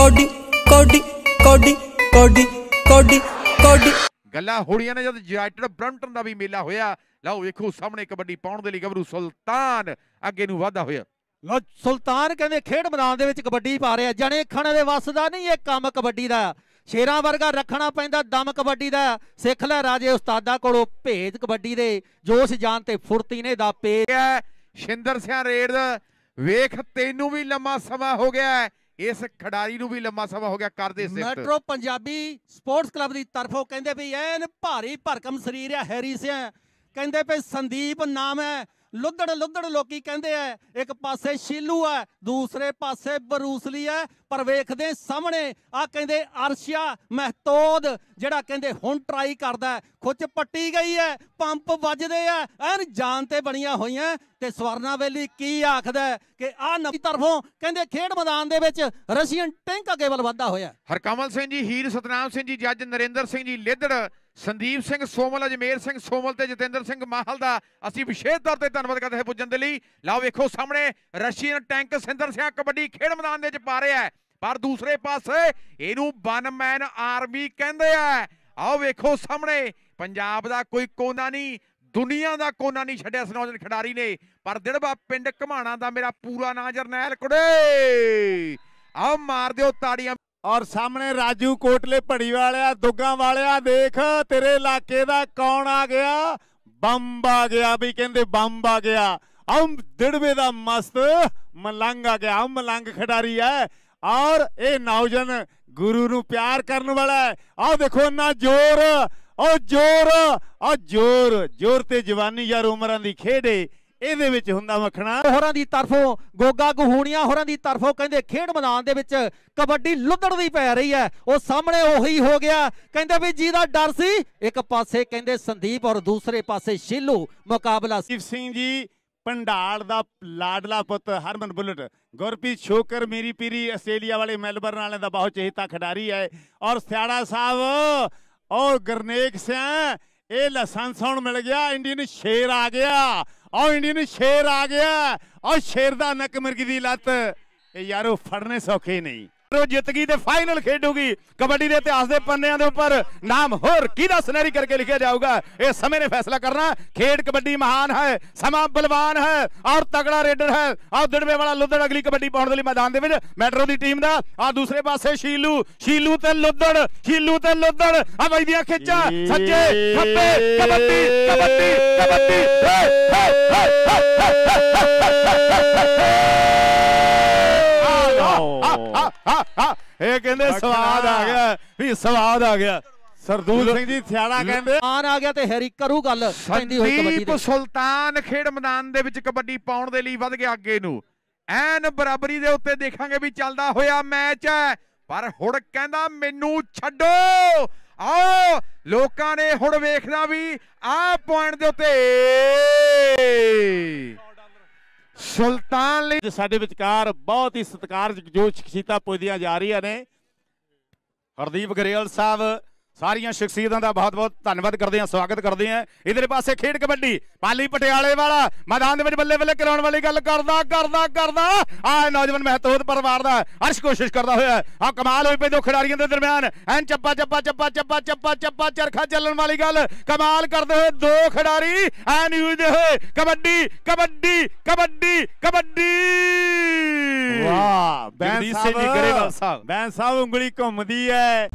Cody ਕੋਡੀ ਕੋਡੀ ਕੋਡੀ ਕੋਡੀ ਕੋਡੀ ਗੱਲਾਂ ਹੋੜੀਆਂ ਨੇ ਜਦ ਜਾਇਟਡ ਬ੍ਰੰਟਨ ਦਾ ਵੀ ਮੇਲਾ ਹੋਇਆ ਲਓ ਵੇਖੋ ਸਾਹਮਣੇ ਕਬੱਡੀ ਪਾਉਣ ਦੇ ਲਈ ਗੱਭਰੂ ਸੁਲਤਾਨ ਅੱਗੇ ਨੂੰ ਵਾਧਾ ਹੋਇਆ ਲਓ ਸੁਲਤਾਨ ਕਹਿੰਦੇ ਖੇਡ ਮੈਦਾਨ ਦੇ ਵਿੱਚ ਕਬੱਡੀ ਪਾ ਰਿਹਾ ਜਣੇ ਖਣ ਦੇ ਵੱਸ ਦਾ ਨਹੀਂ ਇਹ ਕੰਮ ਕਬੱਡੀ ਦਾ ਸ਼ੇਰਾਂ ਵਰਗਾ ਰੱਖਣਾ ਪੈਂਦਾ ਦਮ ਕਬੱਡੀ ਦਾ ਸਿੱਖ ਲੈ ਰਾਜੇ ਉਸਤਾਦਾ ਕੋਲੋਂ ਭੇਜ ਕਬੱਡੀ ਦੇ ਜੋਸ਼ ਜਾਨ ਤੇ ਫੁਰਤੀ ਨੇ ਦਾ ਪੇ ਹੈ ਸ਼ਿੰਦਰ ਸਿਆ ਰੇਡ ਵੇਖ ਤੈਨੂੰ ਵੀ ਲੰਮਾ ਸਮਾਂ ਹੋ ਗਿਆ ਇਸ ਖਿਡਾਰੀ ਨੂੰ ਵੀ ਲੰਮਾ ਸਮਾਂ ਹੋ ਗਿਆ ਕਰਦੇ ਸਿਫਤ ਮੈਟਰੋ ਪੰਜਾਬੀ ਸਪੋਰਟਸ ਕਲੱਬ ਦੀ ਤਰਫੋਂ ਕਹਿੰਦੇ ਵੀ ਐਨ ਭਾਰੀ ਭਰਕਮ ਸਰੀਰ ਹੈ ਹੈਰੀ ਸਿਆ ਕਹਿੰਦੇ ਵੀ ਸੰਦੀਪ ਨਾਮ ਹੈ ਲੁੱਧੜ ਲੁੱਧੜ ਲੋਕੀ ਕਹਿੰਦੇ ਐ ਇੱਕ ਪਾਸੇ ਸ਼ੀਲੂ ਐ ਦੂਸਰੇ ਪਾਸੇ ਬਰੂਸਲੀ ਐ ਪਰ ਵੇਖਦੇ ਸਾਹਮਣੇ ਆ ਕਹਿੰਦੇ ਅਰਸ਼ਿਆ ਮਹਤੋਦ ਜਿਹੜਾ ਕਹਿੰਦੇ ਹੁਣ ਟਰਾਈ ਕਰਦਾ ਖੁੱਚ ਪੱਟੀ ਗਈ ਹੈ ਪੰਪ ਵੱਜਦੇ ਆ ਐਨ ਜਾਨ ਤੇ ਬਣੀਆਂ ਹੋਈਆਂ ਤੇ ਸਵਰਨਾ ਵੇਲੀ ਕੀ ਆਖਦਾ ਕਿ ਆ ਨਵੀਂ ਤਰਫੋਂ ਕਹਿੰਦੇ ਖੇਡ ਮੈਦਾਨ ਦੇ ਵਿੱਚ ਰਸ਼ੀਅਨ ਟੈਂਕ ਅੱਗੇ ਵੱਲ ਵਧਦਾ ਹੋਇਆ ਹਰਕਮਲ ਸਿੰਘ ਜੀ ਹੀਰ ਸਤਨਾਮ ਸਿੰਘ ਜੀ ਜੱਜ ਨਰਿੰਦਰ ਸਿੰਘ ਜੀ ਲੇਧੜ ਸੰਦੀਪ ਸਿੰਘ ਸੋਮਲ ਅਜਮੇਰ ਸਿੰਘ ਸੋਮਲ ਤੇ ਜਤਿੰਦਰ ਸਿੰਘ ਮਾਹਲ ਦਾ ਅਸੀਂ ਵਿਸ਼ੇਸ਼ ਤੌਰ ਤੇ ਧੰਨਵਾਦ ਕਰਦੇ ਹਾਂ ਪੁੱਜਣ ਦੇ ਲਈ ਲਓ ਵੇਖੋ ਸਾਹਮਣੇ ਰਸ਼ੀਅਨ ਟੈਂਕ ਸਿੰਦਰ ਸਿੰਘ ਕਬੱਡੀ ਖੇਡ ਮੈਦਾਨ ਦੇ ਵਿੱਚ ਪਾ ਰਿਹਾ ਹੈ ਪਰ ਦੂਸਰੇ ਪਾਸੇ ਇਹਨੂੰ ਬਨਮੈਨ ਆਰਮੀ ਕਹਿੰਦੇ ਆ ਆਓ ਵੇਖੋ ਸਾਹਮਣੇ ਪੰਜਾਬ ਦਾ ਕੋਈ ਕੋਨਾ ਨਹੀਂ ਦੁਨੀਆ ਦਾ ਕੋਨਾ ਨਹੀਂ ਛੱਡਿਆ ਇਸ ਨੌਜਵਾਨ ਖਿਡਾਰੀ ਨੇ ਪਰ ਦਿੜਬਾ ਪਿੰਡ ਘਮਾਣਾ ਦਾ ਮੇਰਾ ਪੂਰਾ ਨਾਂ ਜਰਨੈਲ ਕੁੜੇ ਆਓ ਮਾਰ ਦਿਓ ਤਾੜੀਆਂ ਔਰ ਸਾਹਮਣੇ ਰਾਜੂ ਕੋਟਲੇ ਭੜੀ ਵਾਲਿਆ ਦੁੱਗਾ ਵਾਲਿਆ ਦੇਖ ਤੇਰੇ ਇਲਾਕੇ ਦਾ ਕੌਣ ਆ ਗਿਆ ਬੰਬ ਆ ਗਿਆ ਵੀ ਕਹਿੰਦੇ ਬੰਬ ਆ ਗਿਆ ਆਉਂ ਦਿੜਵੇ ਦਾ ਮਸਤ ਮਲੰਗ ਆ ਗਿਆ ਮਲੰਗ ਖਿਡਾਰੀ ਐ ਔਰ ਇਹ ਨੌਜਨ ਗੁਰੂ ਨੂੰ ਪਿਆਰ ਕਰਨ ਵਾਲਾ ਹੈ ਆਹ ਦੇਖੋ ਇੰਨਾ ਜ਼ੋਰ ਔਰ ਜ਼ੋਰ ਔਰ ਜ਼ੋਰ ਜ਼ੋਰ ਤੇ ਜਵਾਨੀ ਯਾਰ ਉਮਰਾਂ ਦੀ ਖੇਡੇ ਇਹਦੇ ਵਿੱਚ ਹੁੰਦਾ ਮੱਖਣਾ ਹੋਰਾਂ ਦੀ ਤਰਫੋਂ ਗੋਗਾ ਗਹੂਣੀਆਂ ਹੋਰਾਂ ਦੀ ਤਰਫੋਂ ਕਹਿੰਦੇ ਖੇਡ ਮੈਦਾਨ ਦੇ ਵਿੱਚ ਕਬੱਡੀ ਲੁੱਧੜਦੀ ਪੈ ਰਹੀ ਹੈ ਉਹ ਸਾਹਮਣੇ ਉਹੀ ਹੋ ਗਿਆ ਕਹਿੰਦੇ ਵੀ ਜਿਹਦਾ ਡਰ ਸੀ ਇੱਕ ਪਾਸੇ ਕਹਿੰਦੇ ਸੰਦੀਪ ਔਰ ਦੂਸਰੇ ਪਾਸੇ ਸ਼ਿੱਲੂ ਮੁਕਾਬਲਾ ਸਿੰਘ ਜੀ ਪੰਡਾਲ ਦਾ ਲਾਡਲਾ ਪੁੱਤ ਹਰਮਨ ਬੁਲਟ ਗੁਰਪ੍ਰੀਤ ਛੋਕਰ ਮੇਰੀ ਪੀਰੀ ਆਸਟ੍ਰੇਲੀਆ ਵਾਲੇ ਮੈਲਬਰਨ ਵਾਲੇ ਦਾ ਬਹੁਤ ਚਹਿਤਾ ਖਿਡਾਰੀ ਹੈ ਔਰ ਸਿਆੜਾ ਸਾਹਿਬ ਔਰ ਗਰਨੇਕ ਸਿੰਘ ਇਹ ਲਾਇਸੈਂਸ ਹੁਣ ਮਿਲ ਗਿਆ ਇੰਡੀਅਨ ਸ਼ੇਰ ਆ ਗਿਆ ਔਰ ਇੰਡੀਅਨ ਸ਼ੇਰ ਆ ਗਿਆ ਔਰ ਸ਼ੇਰ ਦਾ ਨੱਕ ਮਿਰਗੀ ਦੀ ਲੱਤ ਇਹ ਯਾਰੋ ਫੜਨੇ ਸੌਖੇ ਨਹੀਂ ਰੋ ਜਿੱਤ ਗਈ ਤੇ ਫਾਈਨਲ ਖੇਡੂਗੀ ਕਬੱਡੀ ਦੇ ਇਤਿਹਾਸ ਦੇ ਪੰਨਿਆਂ ਦੇ ਉੱਪਰ ਨਾਮ ਹੋਰ ਕਿਹਦਾ ਸਨੈਰੀ ਕਰਕੇ ਲਿਖਿਆ ਜਾਊਗਾ ਇਹ ਸਮੇਂ ਨੇ ਫੈਸਲਾ ਕਰਨਾ ਖੇਡ ਕਬੱਡੀ ਮਹਾਨ ਹੈ ਸਮਾਂ ਬਲਵਾਨ ਹੈ ਔਰ ਤਗੜਾ ਰੇਡਰ ਹੈ ਆ ਦੜਵੇ ਵਾਲਾ ਲੁੱਧੜ ਅਗਲੀ ਕਬੱਡੀ ਪਾਉਣ ਦੇ ਲਈ ਮੈਦਾਨ ਦੇ ਵਿੱਚ ਮੈਟਰੋ ਦੀ ਟੀਮ ਦਾ ਆ ਦੂਸਰੇ ਪਾਸੇ ਸ਼ੀਲੂ ਸ਼ੀਲੂ ਤੇ ਲੁੱਧੜ ਸ਼ੀਲੂ ਤੇ ਲੁੱਧੜ ਆ ਬਾਈ ਦੀਆਂ ਖਿੱਚਾਂ ਸੱਜੇ ਖੱਬੇ ਕਬੱਡੀ ਕਬੱਡੀ ਕਬੱਡੀ ਹੇ ਹੇ ਹੇ ਹੇ ਇਹ ਕਹਿੰਦੇ ਸਵਾਦ ਆ ਗਿਆ ਵੀ ਸਵਾਦ ਆ ਗਿਆ ਸਰਦੂਲ ਸਿੰਘ ਜੀ ਥਿਆੜਾ ਕਹਿੰਦੇ ਆਨ ਆ ਗਿਆ ਤੇ ਹੈਰੀ ਕਰੂ ਗੱਲ ਕਹਿੰਦੀ ਹੋਈ ਕਬੱਡੀ ਦੀ ਸੁਲਤਾਨ ਖੇਡ ਮੈਦਾਨ ਦੇ ਵਿੱਚ ਕਬੱਡੀ ਪਾਉਣ ਦੇ ਲਈ ਵੱਧ ਗਿਆ ਅੱਗੇ ਨੂੰ ਐਨ ਬਰਾਬਰੀ ਦੇ ਉੱਤੇ ਦੇਖਾਂਗੇ ਵੀ ਚੱਲਦਾ ਹੋਇਆ ਮੈਚ ਹੈ ਪਰ ਹੁਣ ਕਹਿੰਦਾ ਮੈਨੂੰ ਛੱਡੋ ਆਓ ਲੋਕਾਂ ਨੇ ਹੁਣ ਵੇਖਣਾ ਵੀ ਆਹ ਪੁਆਇੰਟ ਦੇ ਉੱਤੇ ਸੁਲਤਾਨ ਲਈ ਸਾਡੇ ਵਿਚਕਾਰ ਬਹੁਤ ਹੀ ਸਤਿਕਾਰਯੋਗ ਸ਼ਖਸੀਤਾ ਪੁੱਜਦੀਆਂ ਜਾ ਰਹੀਆਂ ਨੇ ਹਰਦੀਪ ਗਰੇਵਾਲ ਸਾਹਿਬ ਸਾਰੀਆਂ ਸ਼ਖਸੀਅਤਾਂ ਦਾ ਬਹੁਤ-ਬਹੁਤ ਧੰਨਵਾਦ ਕਰਦੇ ਹਾਂ ਸਵਾਗਤ ਕਰਦੇ ਹਾਂ ਇਧਰੇ ਪਾਸੇ ਖੇਡ ਕਬੱਡੀ ਪਾਲੀ ਪਟਿਆਲੇ ਵਾਲਾ ਮੈਦਾਨ ਦੇ ਵਿੱਚ ਬੱਲੇ-ਬੱਲੇ ਕਰਾਉਣ ਵਾਲੀ ਗੱਲ ਕਰਦਾ ਕਰਦਾ ਕਰਦਾ ਆ ਨੌਜਵਾਨ ਮਹਿਤੋਦ ਪਰਿਵਾਰ ਦਾ ਅਰਸ਼ ਕੋਸ਼ਿਸ਼ ਕਰਦਾ ਹੋਇਆ ਆ ਕਮਾਲ ਹੋਈ ਪਈ ਦੋ ਖਿਡਾਰੀਆਂ ਦੇ ਦਰਮਿਆਨ ਐਨ ਚੱਪਾ ਚੱਪਾ ਚੱਪਾ ਚੱਪਾ ਚੱਪਾ ਚੱਪਾ ਚਰਖਾ ਚੱਲਣ ਵਾਲੀ ਗੱਲ ਕਮਾਲ ਕਰਦੇ ਹੋਏ ਦੋ ਖਿਡਾਰੀ ਐਨ ਦੇ ਹੋਏ ਕਬੱਡੀ ਕਬੱਡੀ ਕਬੱਡੀ ਕਬੱਡੀ ਵਾਹ ਬੈਂਸ ਸਾਹਿਬ ਬੈਂਸ ਸਾਹਿਬ ਉਂਗਲੀ ਘੁੰਮਦੀ ਹੈ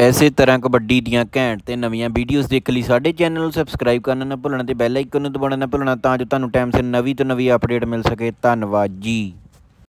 ਐਸੇ ਤਰ੍ਹਾਂ ਕਬੱਡੀ ਦੀਆਂ ਘੈਂਟ ਤੇ ਨਵੀਆਂ ਵੀਡੀਓਜ਼ ਦੇਖਣ ਲਈ ਸਾਡੇ ਚੈਨਲ ਨੂੰ ਸਬਸਕ੍ਰਾਈਬ ਕਰਨਾ ਨਾ ਭੁੱਲਣਾ ਤੇ ਬੈਲ ਆਈਕਨ ਨੂੰ ਦਬਾਉਣਾ ਨਾ ਭੁੱਲਣਾ ਤਾਂ ਜੋ ਤੁਹਾਨੂੰ ਟਾਈਮ ਸਿਰ ਨਵੀਂ ਤੋਂ ਨਵੀਂ ਅਪਡੇਟ ਮਿਲ ਸਕੇ ਧੰਨਵਾਦ ਜੀ